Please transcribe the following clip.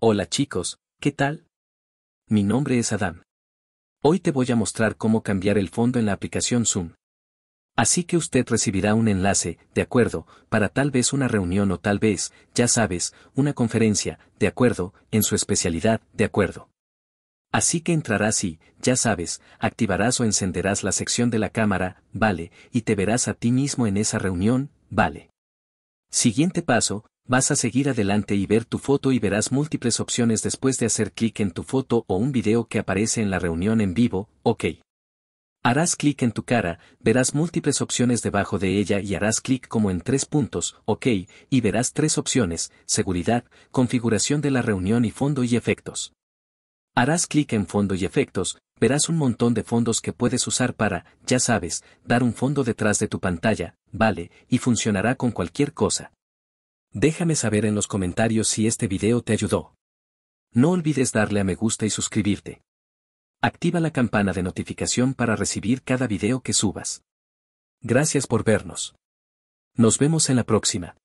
Hola chicos, ¿qué tal? Mi nombre es Adam. Hoy te voy a mostrar cómo cambiar el fondo en la aplicación Zoom. Así que usted recibirá un enlace, de acuerdo, para tal vez una reunión o tal vez, ya sabes, una conferencia, de acuerdo, en su especialidad, de acuerdo. Así que entrarás y, ya sabes, activarás o encenderás la sección de la cámara, vale, y te verás a ti mismo en esa reunión, vale. Siguiente paso, Vas a seguir adelante y ver tu foto y verás múltiples opciones después de hacer clic en tu foto o un video que aparece en la reunión en vivo, ok. Harás clic en tu cara, verás múltiples opciones debajo de ella y harás clic como en tres puntos, ok, y verás tres opciones, seguridad, configuración de la reunión y fondo y efectos. Harás clic en fondo y efectos, verás un montón de fondos que puedes usar para, ya sabes, dar un fondo detrás de tu pantalla, vale, y funcionará con cualquier cosa. Déjame saber en los comentarios si este video te ayudó. No olvides darle a me gusta y suscribirte. Activa la campana de notificación para recibir cada video que subas. Gracias por vernos. Nos vemos en la próxima.